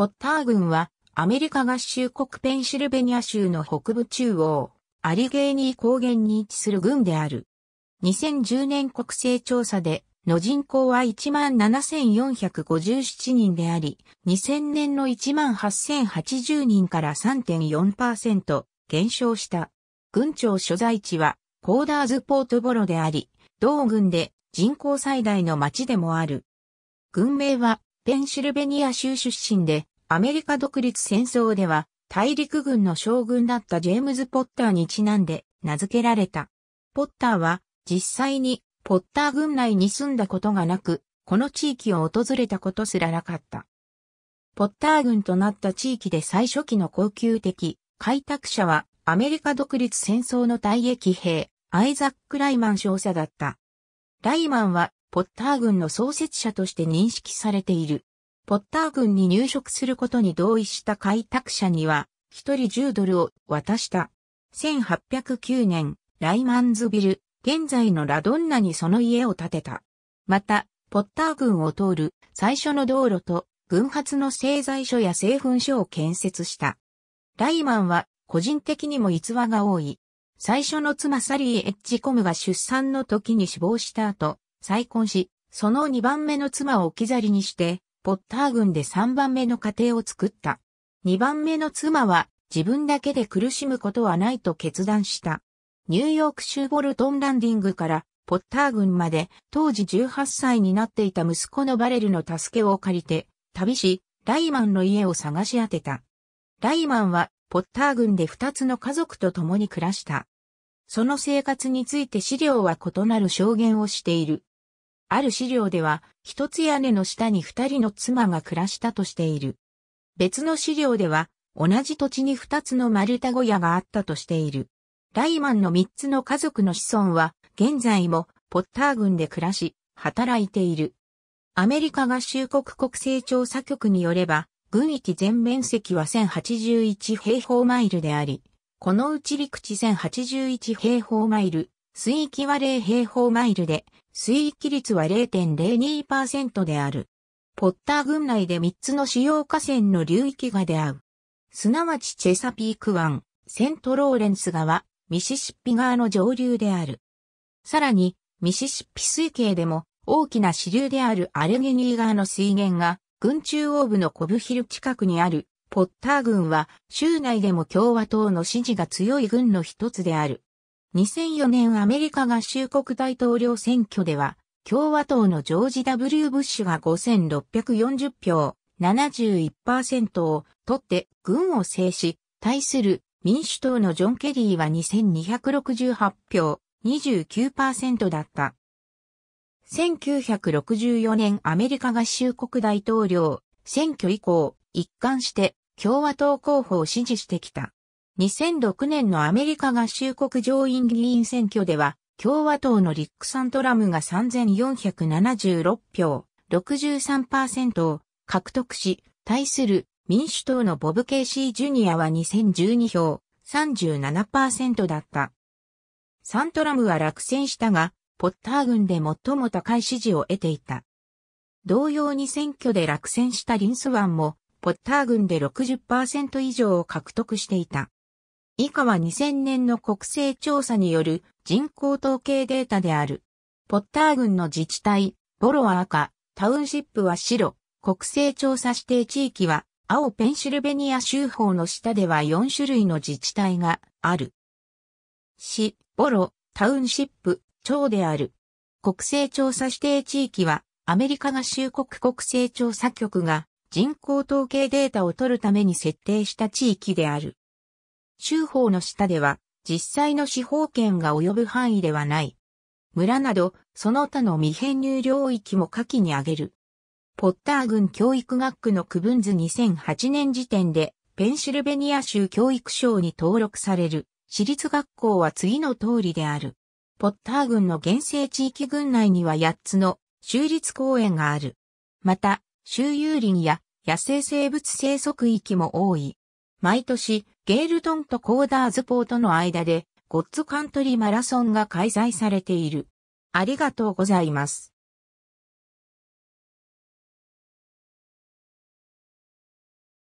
ポッター郡は、アメリカ合衆国ペンシルベニア州の北部中央、アリゲーニー高原に位置する郡である。2010年国勢調査で、の人口は17,457人であり、2000年の18,080人から3.4%減少した。郡庁所在地は、コーダーズポートボロであり、同郡で人口最大の町でもある。郡名は、ペンシルベニア州出身で、アメリカ独立戦争では、大陸軍の将軍だったジェームズ・ポッターにちなんで名付けられた。ポッターは実際にポッター軍内に住んだことがなく、この地域を訪れたことすらなかった。ポッター軍となった地域で最初期の高級的開拓者はアメリカ独立戦争の大役兵、アイザック・ライマン少佐だった。ライマンはポッター軍の創設者として認識されている。ポッター軍に入植することに同意した開拓者には、一人10ドルを渡した。1809年、ライマンズビル、現在のラドンナにその家を建てた。また、ポッター軍を通る最初の道路と、軍発の製材所や製粉所を建設した。ライマンは、個人的にも逸話が多い。最初の妻サリー・エッジコムが出産の時に死亡した後、再婚し、その2番目の妻を置き去りにして、ポッター軍で3番目の家庭を作った。2番目の妻は自分だけで苦しむことはないと決断した。ニューヨーク州ボルトンランディングからポッター軍まで当時18歳になっていた息子のバレルの助けを借りて旅し、ライマンの家を探し当てた。ライマンはポッター軍で2つの家族と共に暮らした。その生活について資料は異なる証言をしている。ある資料では、一つ屋根の下に二人の妻が暮らしたとしている。別の資料では、同じ土地に二つの丸太小屋があったとしている。ライマンの三つの家族の子孫は、現在もポッター郡で暮らし、働いている。アメリカ合衆国国勢調査局によれば、軍域全面積は1081平方マイルであり、このうち陸地1081平方マイル、水域は0平方マイルで、水域率は0.02%である。ポッター群内で3つの主要河川の流域が出会う。すなわちチェサピーク湾、セントローレンス川、ミシシッピ川の上流である。さらに、ミシシッピ水系でも大きな支流であるアレゲニー川の水源が、群中央部のコブヒル近くにある、ポッター群は、州内でも共和党の支持が強い群の一つである。2004年アメリカ合衆国大統領選挙では、共和党のジョージ・ W・ ブッシュが5640票、71%を取って軍を制し、対する民主党のジョン・ケリーは2268票、29%だった。1964年アメリカ合衆国大統領選挙以降、一貫して共和党候補を支持してきた。2006年のアメリカ合衆国上院議員選挙では、共和党のリック・サントラムが3476票、63%を獲得し、対する民主党のボブ・ケイシー・ジュニアは2012票、37%だった。サントラムは落選したが、ポッター軍で最も高い支持を得ていた。同様に選挙で落選したリンスワンも、ポッター軍で60%以上を獲得していた。以下は2000年の国勢調査による人口統計データである。ポッター郡の自治体、ボロは赤、タウンシップは白、国勢調査指定地域は青ペンシルベニア州法の下では4種類の自治体がある。市、ボロ、タウンシップ、町である。国勢調査指定地域はアメリカ合衆国国勢調査局が人口統計データを取るために設定した地域である。州法の下では、実際の司法権が及ぶ範囲ではない。村など、その他の未編入領域も下記に挙げる。ポッター郡教育学区の区分図2008年時点で、ペンシルベニア州教育省に登録される、私立学校は次の通りである。ポッター郡の原生地域郡内には8つの州立公園がある。また、州有林や野生生物生息域も多い。毎年、ゲールトンとコーダーズポートの間で、ゴッツカントリーマラソンが開催されている。ありがとうございます。